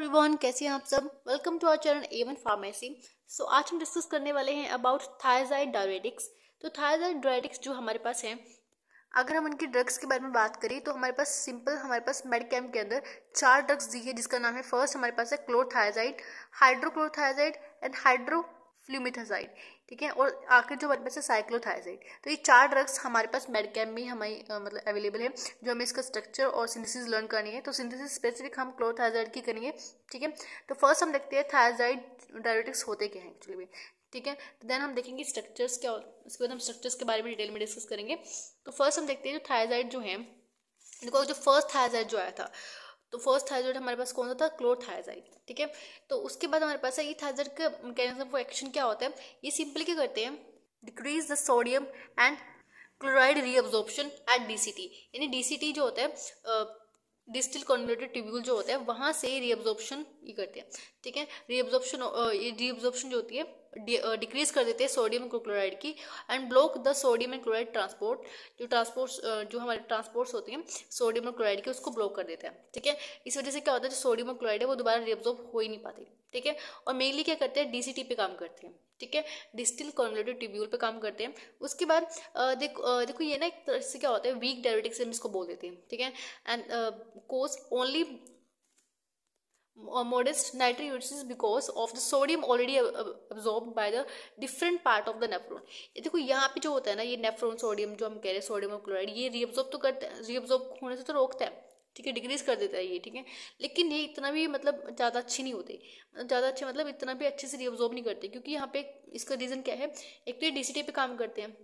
everyone कैसे हैं आप सब welcome to our channel Avon pharmacy so आज हम डिस्कस करने वाले हैं अबाउट थायजाइड डायरेटिक्स तो थायजाइड डायरेटिक्स जो हमारे पास हैं अगर हम उनके ड्रग्स के बारे में बात करें तो हमारे पास सिंपल हमारे पास मेडिकैम के अंदर चार ड्रग्स दी है जिसका नाम है फर्स्ट हमारे पास है क्लोरथायजाइड हाइड्रोक्लोरथायजाइड एंड हाइड्रोफ्लूमिथाजाइड ठीक है और आखिर जो हमारे पास है साइक्लोथाइजाइड तो ये चार ड्रग्स हमारे पास मेडकैम में हमारी मतलब अवेलेबल है जो हमें इसका स्ट्रक्चर और सिंथेसिस लर्न करनी है तो सिंथेसिस स्पेसिफिक हम क्लोथाइजाइड की करेंगे ठीक है तो फर्स्ट हम देखते हैं थाइजाइड डायबिटिक्स होते क्या हैं एक्चुअली ठीक है तो देन हम देखेंगे स्ट्रक्चर्स क्या उसके बाद हम स्ट्रक्चर्स के बारे में डिटेल में डिस्कस करेंगे तो फर्स्ट हम देखते हैं जो थाइजाइड जो है देखो जो फर्स्ट थाइजाइड जो आया था तो फर्स्ट थायराइड हमारे पास कौन सा था थाइजाइड ठीक है तो उसके बाद हमारे पास है ये थायराइड का मैकेनिज्म एक्शन क्या होता है ये सिंपल क्या करते हैं decrease the sodium and chloride reabsorption at DCT यानी डीसीटी जो होता है डिस्टिल कॉन्वर्टेड ट्यूब्यूल जो होता है वहाँ से रीअब्जॉर्प्शन ये करते हैं ठीक है रीअब्जॉर्प्शन रीअब्जॉर्प्शन जो होती है डिक्रीज कर देते हैं सोडियम क्लोराइड की and block the sodium and chloride transport जो ट्रांसपोर्ट जो हमारे ट्रांसपोर्ट्स होते हैं सोडियम और क्लोराइड के उसको ब्लॉक कर देते हैं ठीक है इस वजह से क्या होता है जो सोडियम और क्लोराइड है वो दोबारा रिब्जॉर्व हो ही नहीं पाती ठीक है और मेनली क्या करते हैं डीसीटी पे काम करते हैं ठीक है डिस्टिल कॉन्वेटिव ट्यूब्यूल पे काम करते हैं उसके बाद देखो देखो ये ना एक तरह से क्या होता है वीक डायबिटिक्स हम इसको बोल देते हैं ठीक है and cause only modest nitric is because of the sodium already absorbed by the different part of the nephron ये देखो यहाँ पे जो होता है ना ये नेफ्रोन सोडियम जो हम कह रहे हैं सोडियम और क्लोराइड ये रीअब्जॉर्ब तो करते हैं रीअब्जॉर्ब होने से तो रोकता है ठीक है डिक्रीज कर देता है ये ठीक है लेकिन ये इतना भी मतलब ज़्यादा अच्छी नहीं होती ज़्यादा अच्छे मतलब इतना भी अच्छे से रीअब्जॉर्ब नहीं करते क्योंकि यहाँ पे इसका रीज़न क्या है एक तो ये डी पे काम करते हैं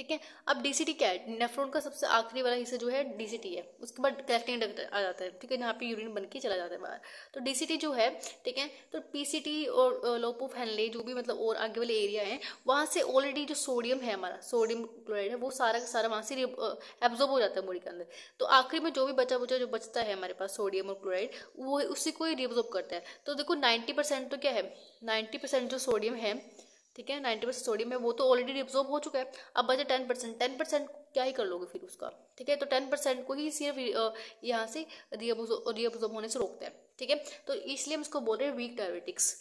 ठीक है अब डीसीटी क्या है नेफ्रोन का सबसे आखिरी वाला हिस्सा जो है डीसीटी है उसके बाद कलेक्टिंग डक्ट आ जाता है ठीक है यहाँ पे यूरिन बन के चला जाता है बाहर तो डीसीटी जो है ठीक है तो पीसीटी और लोपो फैनले जो भी मतलब और आगे वाले एरिया है वहाँ से ऑलरेडी जो सोडियम है हमारा सोडियम क्लोराइड है वो सारा का सारा वहाँ से एब्जॉर्ब हो जाता है बॉडी के अंदर तो आखिरी में जो भी बचा बुचा जो बचता है हमारे पास सोडियम और क्लोराइड वो उसी को ही रिब्जॉर्ब करता है तो देखो नाइन्टी परसेंट तो क्या है नाइन्टी परसेंट जो सोडियम है ठीक है नाइन्टी परसेंट सोडियम है वो तो ऑलरेडी रिब्जॉर्ब हो चुका है अब बचे टेन परसेंट टेन परसेंट क्या ही कर लोगे फिर उसका ठीक है तो टेन परसेंट को ही सिर्फ यहाँ से रिअब्जॉर्ब होने से रोकता है ठीक है तो इसलिए हम इसको बोल रहे हैं वीक डायबिटिक्स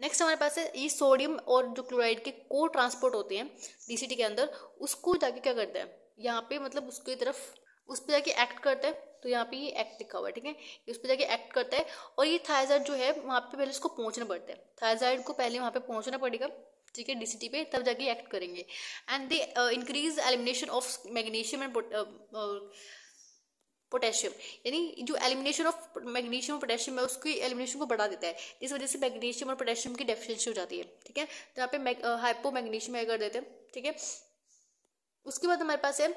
नेक्स्ट हमारे पास है ये सोडियम और जो क्लोराइड के को ट्रांसपोर्ट होते हैं डीसीटी के अंदर उसको जाके क्या करता है यहाँ पे मतलब उसकी तरफ उस पर जाके एक्ट करता है तो यहाँ पे ये एक्ट लिखा हुआ है ठीक है उस पर जाके एक्ट करता है और ये थायराइड जो है वहाँ पे पहले उसको पहुँचना पड़ता है थायराइड को पहले वहाँ पे पहुँचना पड़ेगा ठीक है डीसीटी पे तब जाके एक्ट करेंगे and they increase elimination of magnesium and potassium यानी जो एलिमिनेशन ऑफ मैग्नीशियम और पोटेशियम है उसकी एलिमिनेशन को बढ़ा देता है इस वजह से मैग्नीशियम और पोटेशियम की डेफिशिएंसी हो जाती है ठीक है तो यहाँ पे हाइपो मैग्नीशियम uh, कर देते हैं ठीक है उसके बाद हमारे पास है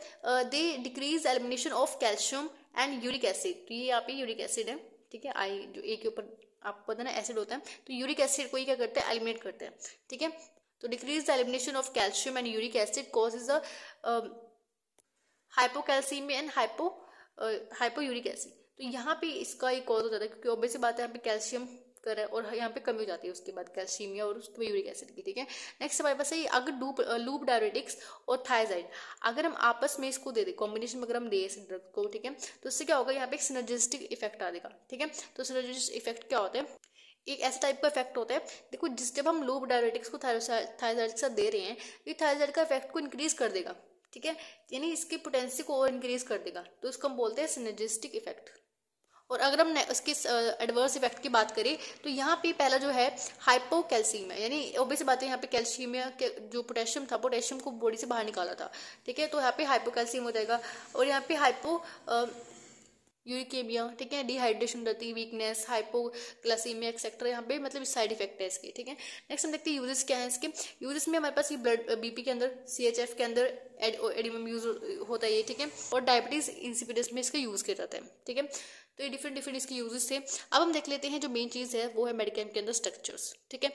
they decrease elimination of calcium and uric acid तो ये यहाँ पे यूरिक एसिड है ठीक है आई जो ए के ऊपर आपको पता ना एसिड होता है तो यूरिक एसिड को ही क्या करते हैं एलिमिनेट करते हैं ठीक है तो decrease elimination of calcium and uric acid cause a hypocalcaemia and hypo hypo uric acid तो यहाँ पे इसका एक कॉज हो जाता है क्योंकि ऑब्वियस बात है यहाँ पे कैल्शियम कर रहा है और यहाँ पे कमी हो जाती है उसके बाद कैल्शियमिया और उसमें यूरिक एसिड की ठीक है नेक्स्ट हमारे पास है अगर डूप लूप डायबिटिक्स और थायजाइड अगर हम आपस में इसको दे दें कॉम्बिनेशन में अगर हम दे इस ड्रग को ठीक है तो इससे क्या होगा यहाँ पे एक सिनर्जिस्टिक इफेक्ट आ देगा ठीक है तो सिनर्जिस्टिक इफेक्ट क्या होता है एक ऐसे टाइप का इफेक्ट होता है देखो जिस जब हम लूप डायबिटिक्स को थायरॉइड के साथ दे रहे हैं ये थायरॉइड का इफेक्ट को इंक्रीज कर देगा ठीक है यानी इसकी पोटेंसी को और इंक्रीज कर देगा तो इसको हम बोलते हैं सिनेजिस्टिक इफेक्ट और अगर हम इसके एडवर्स इफेक्ट की बात करें तो यहाँ पे पहला जो है हाइपो हाइपोकैल्सीमिया यानी ओबियस बात है यहाँ पे कैल्शियमिया के जो पोटेशियम था पोटेशियम को बॉडी से बाहर निकाला था ठीक है तो यहाँ पे हाइपो कैल्शियम हो जाएगा और यहाँ पे हाइपो यूरिकेमिया ठीक है डिहाइड्रेशन रहती है वीकनेस हाइपोग्लासीमिया एक्सेट्रा यहाँ पे मतलब साइड इफेक्ट है इसके ठीक है नेक्स्ट हम देखते हैं यूजेस क्या है इसके यूजेस में हमारे पास ये ब्लड बीपी uh, के अंदर सी एच एफ के अंदर एडिमम यूज uh, uh, होता है ये ठीक है और डायबिटीज इंसिपिडस में इसका यूज किया जाता है ठीक है तो ये डिफरेंट डिफरेंट इसके यूजेस थे अब हम देख लेते हैं जो मेन चीज़ है वो है मेडिकेम के अंदर स्ट्रक्चर्स ठीक है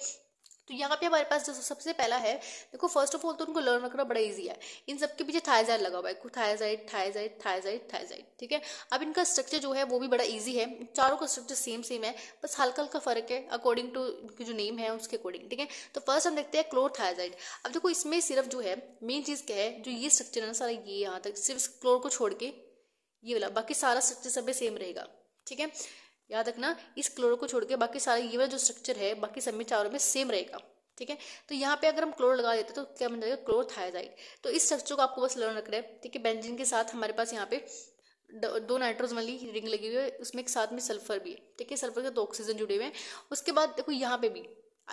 तो यहाँ पे हमारे पास जो सबसे पहला है देखो फर्स्ट ऑफ ऑल तो उनको लर्न रखना बड़ा ईजी है इन सब के पीछे थायजाइड लगा हुआ है थायजाइड थायजाइड थायजाइड थायजाइड ठीक है अब इनका स्ट्रक्चर जो है वो भी बड़ा इजी है चारों का स्ट्रक्चर सेम सेम है बस हल्का हल्का फर्क है अकॉर्डिंग टू इनकी जो नेम है उसके अकॉर्डिंग ठीक है तो फर्स्ट हम देखते हैं क्लोर थायजाइड अब देखो इसमें सिर्फ जो है मेन चीज़ क्या है जो ये स्ट्रक्चर है ना सारा ये यहाँ तक सिर्फ क्लोर को छोड़ के ये वाला बाकी सारा स्ट्रक्चर सब सेम रहेगा ठीक है याद रखना इस क्लोरो को छोड़ के बाकी सारे ये वाला जो स्ट्रक्चर है बाकी सभी चारों में सेम रहेगा ठीक है तो यहाँ पे अगर हम क्लोर लगा देते तो क्या बन जाएगा क्लोर थायराइड तो इस स्ट्रक्चर को आपको बस लर्न रखना है ठीक है बेंजिन के साथ हमारे पास यहाँ पे दो नाइट्रोजन वाली रिंग लगी हुई है उसमें एक साथ में सल्फर भी है ठीक है सल्फर के दो ऑक्सीजन जुड़े हुए हैं उसके बाद देखो यहाँ पे भी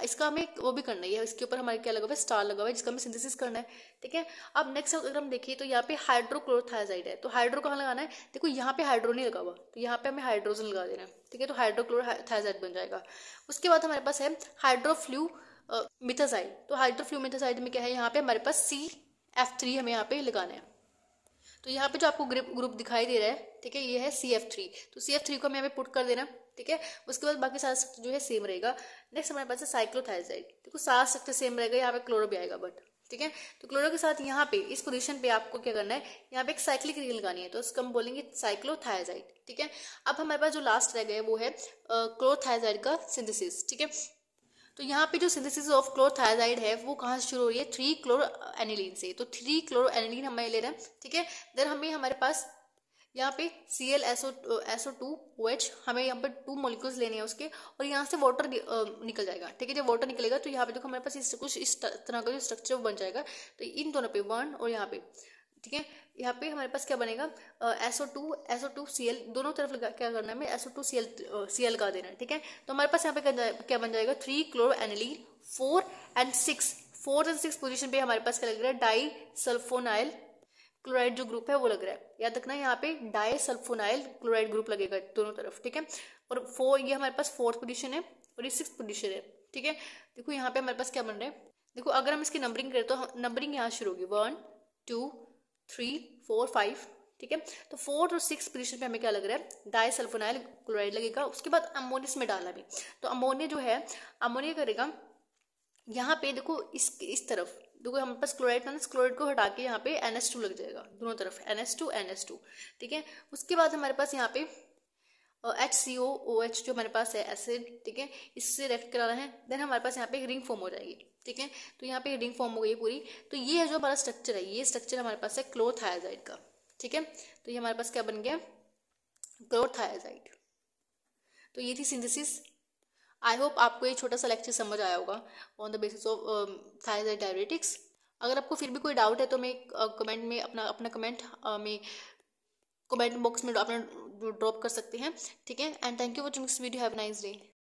इसका हमें वो भी करना है इसके ऊपर हमारे क्या लगा हुआ है स्टार लगा हुआ है जिसका हमें सिंथेसिस करना है ठीक है अब नेक्स्ट अगर हम देखें तो यहाँ पे हाइड्रोक्लोरोथाइजाइड है तो हाइड्रो कहाँ लगाना है देखो यहाँ पे हाइड्रो नहीं लगा हुआ तो यहाँ पे हमें हाइड्रोजन लगा देना है ठीक है तो हाइड्रोक्लोरोथाइजाइड बन जाएगा उसके बाद हमारे पास है हाइड्रोफ्लू मिथासाइड तो हाइड्रोफ्लू मिथासाइड में क्या है यहाँ पे हमारे पास सी एफ थ्री हमें यहाँ पे लगाना है तो यहाँ पे जो आपको ग्रुप ग्रुप दिखाई दे रहा है ठीक है ये है सी एफ थ्री तो सी एफ थ्री को हमें यहाँ पे पुट कर देना ठीक है उसके बाद बाकी सारा स्ट्रक्चर जो है सेम रहेगा नेक्स्ट हमारे पास है साइक्लोथाइजाइड देखो सारा स्ट्रक्चर सेम तो रहेगा यहाँ पे क्लोरो भी आएगा बट ठीक है तो क्लोरो के साथ यहाँ पे इस पोजिशन पे आपको क्या करना है यहाँ पे एक साइक्लिक रिंग लगानी है तो उसको हम बोलेंगे साइक्लोथाइजाइड ठीक है अब हमारे पास जो लास्ट रह गए वो है क्लोरोथाइजाइड का सिंथेसिस ठीक है तो यहाँ पे जो सिंथेसिस ऑफ क्लोरोथाइजाइड है वो कहाँ से शुरू हो रही है थ्री क्लोरो एनिलीन से तो थ्री क्लोरो एनिलीन हमें ले रहे हैं ठीक है देन हमें हमारे पास यहाँ पे C L SO SO two O H हमें यहाँ पे टू मोलिक्यूल्स लेने हैं उसके और यहाँ से वाटर निकल जाएगा ठीक है जब वाटर निकलेगा तो यहाँ पे देखो हमारे पास इस कुछ इस तरह का जो स्ट्रक्चर बन जाएगा तो इन दोनों पे वन और यहाँ पे ठीक है यहाँ पे हमारे पास क्या बनेगा SO two SO two C L दोनों तरफ क्या करना है हमें SO two C L C L का देना है ठीक है तो हमारे पास यहाँ पे क्या बन जाएगा three chloro aniline four and six fourth and six position पे हमारे पास क्या लग रहा है डाई सल्फोनाइल क्लोराइड जो ग्रुप है वो लग रहा है याद रखना यहाँ पे डाइसल्फोनाइल क्लोराइड ग्रुप लगेगा दोनों तरफ ठीक है और फोर ये हमारे पास फोर्थ पोजिशन है और ये सिक्स पोजिशन है ठीक है देखो यहाँ पे हमारे पास क्या बन रहा है देखो अगर हम इसकी नंबरिंग करें तो नंबरिंग यहाँ शुरू होगी one two three four five ठीक है तो फोर्थ और सिक्स पोजिशन पे हमें क्या लग रहा है डाइसल्फोनाइल क्लोराइड लगेगा उसके बाद अमोनिया इसमें डाला भी तो अमोनिया जो है अमोनिया करेगा यहाँ पे देखो इस इस तरफ देखो हमारे पास क्लोराइड ना क्लोराइड को हटा के यहाँ पे एन एस टू लग जाएगा दोनों तरफ N S two N S two ठीक है उसके बाद हमारे पास यहाँ पे एच सी ओ ओ एच जो हमारे पास है एसिड ठीक है इससे रिएक्ट कराना है देन हमारे पास यहाँ पे रिंग फॉर्म हो जाएगी ठीक है तो यहाँ पे रिंग फॉर्म हो गई पूरी तो ये है जो हमारा स्ट्रक्चर है ये स्ट्रक्चर हमारे पास है क्लोथायाजाइड का ठीक है तो ये हमारे पास क्या बन गया क्लोथायाजाइड तो ये थी सिंथेसिस आई होप आपको ये छोटा सा लेक्चर समझ आया होगा on the basis of thyroid diabetics अगर आपको फिर भी कोई डाउट है तो मैं कमेंट uh, में अपना अपना कमेंट uh, में कमेंट बॉक्स में अपना ड्रॉप कर सकते हैं ठीक है and thank you watching this video have nice day